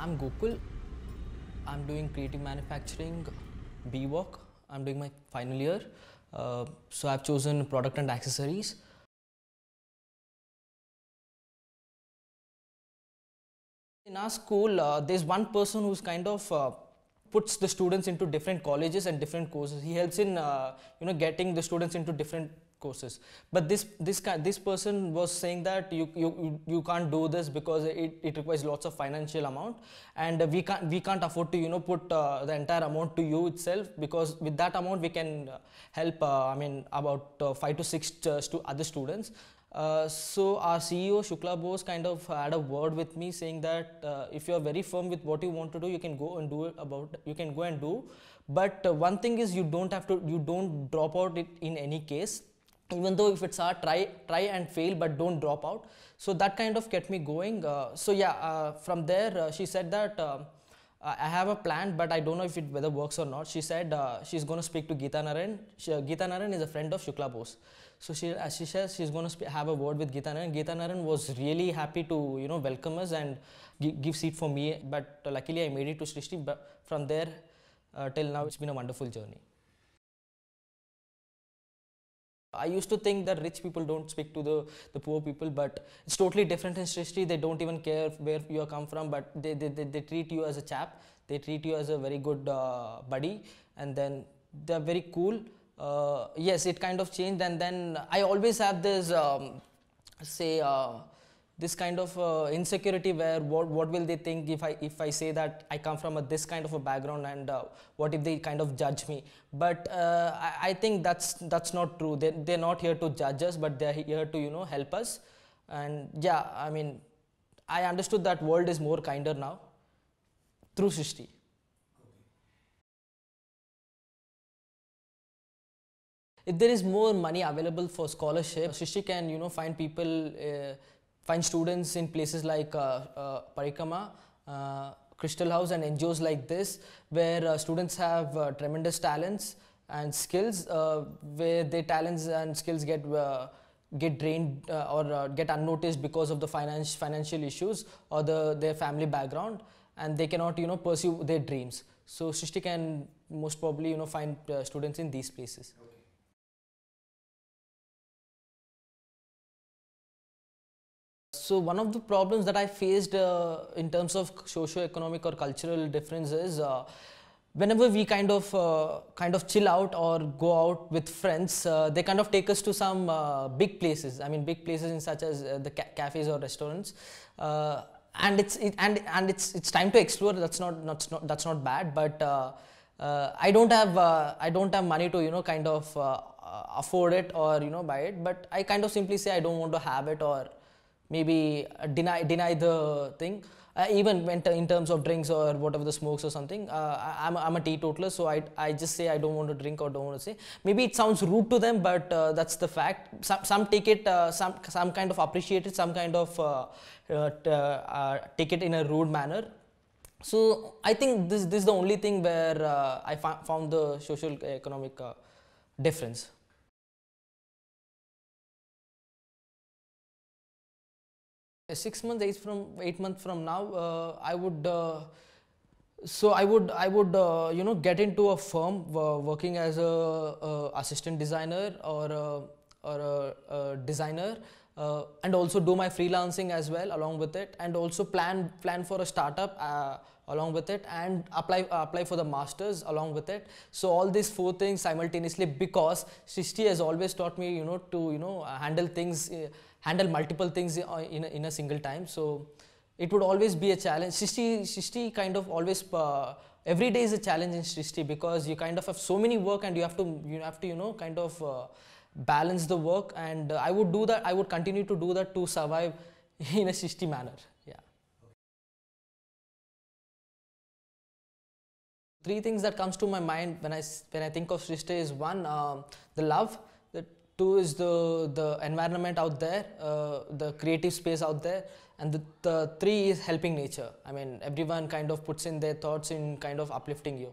I'm Gokul. I'm doing creative manufacturing BWalk. I'm doing my final year. Uh, so I've chosen product and accessories. In our school, uh, there's one person who's kind of uh, puts the students into different colleges and different courses. He helps in uh, you know getting the students into different courses but this this this person was saying that you you you can't do this because it, it requires lots of financial amount and we can't we can't afford to you know put uh, the entire amount to you itself because with that amount we can uh, help uh, i mean about uh, 5 to 6 uh, to other students uh, so our CEO Shukla Bose kind of had a word with me saying that if you are very firm with what you want to do, you can go and do it about you can go and do. But one thing is you don't have to you don't drop out it in any case even though if it's hard try try and fail but don't drop out so that kind of kept me going uh, so yeah uh, from there uh, she said that uh, i have a plan but i don't know if it whether works or not she said uh, she's going to speak to Geeta Naran she, uh, Geeta Naran is a friend of Shukla Bose so she she says she's going to have a word with Geeta Naran Geeta Naran was really happy to you know welcome us and give seat for me but luckily I made it to Srishti but from there till now it's been a wonderful journey I used to think that rich people don't speak to the, the poor people, but it's totally different in history. They don't even care where you come from, but they, they, they, they treat you as a chap. They treat you as a very good uh, buddy, and then they're very cool. Uh, yes, it kind of changed, and then I always have this um, say. Uh, this kind of uh, insecurity where what, what will they think if I if I say that I come from a, this kind of a background and uh, what if they kind of judge me but uh, I, I, think that's that's not true they, they're not here to judge us but they're here to you know help us and yeah I mean I understood that world is more kinder now through Srishti. If there is more money available for scholarship, Srishti can you know find people uh, find students in places like uh, uh, Parikama, uh, Crystal House and NGOs like this where students have tremendous talents and skills where their talents and skills get get drained uh, or uh, get unnoticed because of the finance financial issues or the their family background and they cannot you know pursue their dreams so Srishti can most probably you know find uh, students in these places okay. So one of the problems that I faced uh, in terms of socio-economic or cultural differences, uh, whenever we kind of uh, kind of chill out or go out with friends, uh, they kind of take us to some uh, big places. I mean, big places in such as uh, the ca cafes or restaurants. and it's it, and and it's it's time to explore. That's not that's not that's not bad. But I don't have I don't have money to you know kind of afford it or you know buy it. But I kind of simply say I don't want to have it or maybe uh, deny deny the thing. Uh, even in terms of drinks or whatever the smokes or something, uh, I'm, I'm a teetotaler, so I, I just say I don't want to drink or don't want to say. Maybe it sounds rude to them, but uh, that's the fact. Some, some take it, uh, some, some kind of appreciate it, some kind of uh, take it in a rude manner. So I think this, this is the only thing where I found the social economic difference. six months, eight from eight months from now, uh, I would. Uh, so I would I would uh, you know get into a firm working as a, uh, assistant designer or or a, a designer uh, and also do my freelancing as well along with it and also plan plan for a startup uh, along with it and apply uh, apply for the masters along with it so all these four things simultaneously because Shishti has always taught me you know to you know uh, handle things uh, handle multiple things uh, in a, in a single time so it would always be a challenge Shishti Shishti kind of always every day is a challenge in Shishti because you kind of have so many work and you have to you have to you know kind of balance the work and uh, I would do that, I would continue to do that to survive in a shisty manner. Yeah. Three things that comes to my mind when I, when I think of Srishti is one, um, the love, the two is the, the environment out there, uh, the creative space out there, and the, the three is helping nature. I mean, everyone kind of puts in their thoughts in kind of uplifting you.